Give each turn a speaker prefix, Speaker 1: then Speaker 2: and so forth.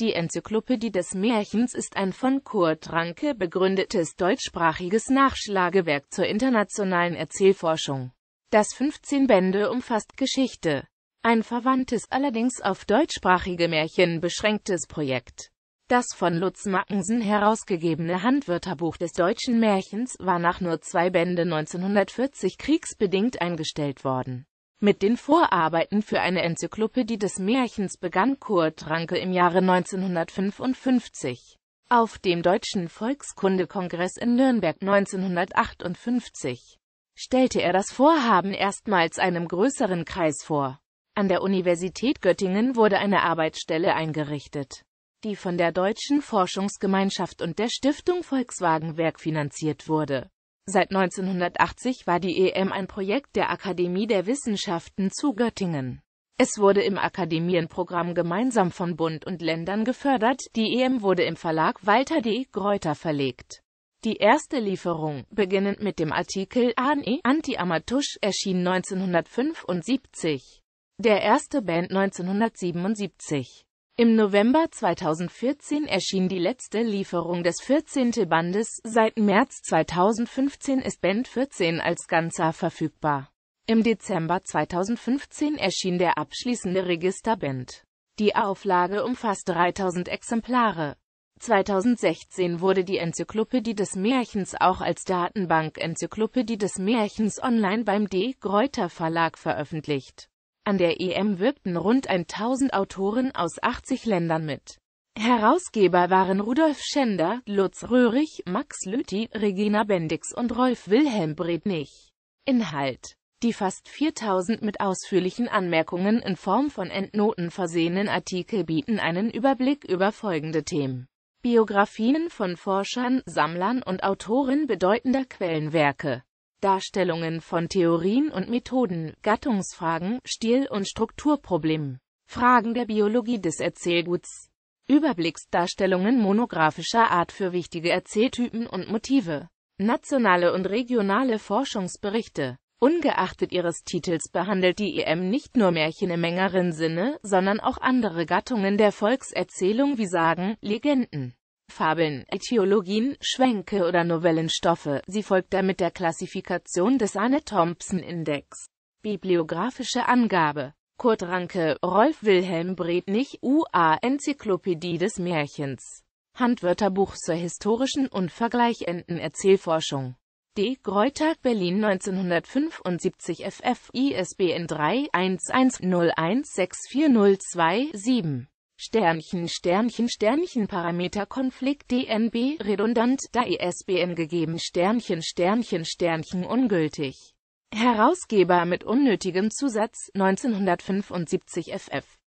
Speaker 1: Die Enzyklopädie des Märchens ist ein von Kurt Ranke begründetes deutschsprachiges Nachschlagewerk zur internationalen Erzählforschung. Das 15 Bände umfasst Geschichte. Ein verwandtes, allerdings auf deutschsprachige Märchen beschränktes Projekt. Das von Lutz Mackensen herausgegebene Handwörterbuch des deutschen Märchens war nach nur zwei Bände 1940 kriegsbedingt eingestellt worden. Mit den Vorarbeiten für eine Enzyklopädie des Märchens begann Kurt Ranke im Jahre 1955. Auf dem Deutschen Volkskundekongress in Nürnberg 1958 stellte er das Vorhaben erstmals einem größeren Kreis vor. An der Universität Göttingen wurde eine Arbeitsstelle eingerichtet, die von der Deutschen Forschungsgemeinschaft und der Stiftung Volkswagenwerk finanziert wurde. Seit 1980 war die EM ein Projekt der Akademie der Wissenschaften zu Göttingen. Es wurde im Akademienprogramm gemeinsam von Bund und Ländern gefördert, die EM wurde im Verlag Walter D. Greuter verlegt. Die erste Lieferung, beginnend mit dem Artikel ANE Anti-Amatusch, erschien 1975, der erste Band 1977. Im November 2014 erschien die letzte Lieferung des 14. Bandes, seit März 2015 ist Band 14 als Ganzer verfügbar. Im Dezember 2015 erschien der abschließende Registerband. Die Auflage umfasst 3000 Exemplare. 2016 wurde die Enzyklopädie des Märchens auch als Datenbank Enzyklopädie des Märchens online beim D. Greuter Verlag veröffentlicht an der EM wirkten rund 1000 Autoren aus 80 Ländern mit. Herausgeber waren Rudolf Schender, Lutz Röhrig, Max Lüthi, Regina Bendix und Rolf Wilhelm Brednich. Inhalt die fast 4000 mit ausführlichen Anmerkungen in Form von Endnoten versehenen Artikel bieten einen Überblick über folgende Themen. Biografien von Forschern, Sammlern und Autoren bedeutender Quellenwerke Darstellungen von Theorien und Methoden, Gattungsfragen, Stil- und Strukturproblemen, Fragen der Biologie des Erzählguts, Überblicksdarstellungen monografischer Art für wichtige Erzähltypen und Motive, nationale und regionale Forschungsberichte. Ungeachtet ihres Titels behandelt die EM nicht nur Märchen im engeren Sinne, sondern auch andere Gattungen der Volkserzählung wie Sagen, Legenden, Fabeln, Äthiologien, Schwänke oder Novellenstoffe. Sie folgt damit der Klassifikation des Anne-Thompson-Index. Bibliografische Angabe Kurt Ranke, Rolf Wilhelm Brednich, UA Enzyklopädie des Märchens. Handwörterbuch zur historischen und vergleichenden Erzählforschung. D. Greutag, Berlin 1975 FF, ISBN 3 11016402 7 Sternchen Sternchen Sternchen Parameter Konflikt DNB redundant da ISBN e gegeben Sternchen Sternchen Sternchen ungültig Herausgeber mit unnötigem Zusatz 1975 FF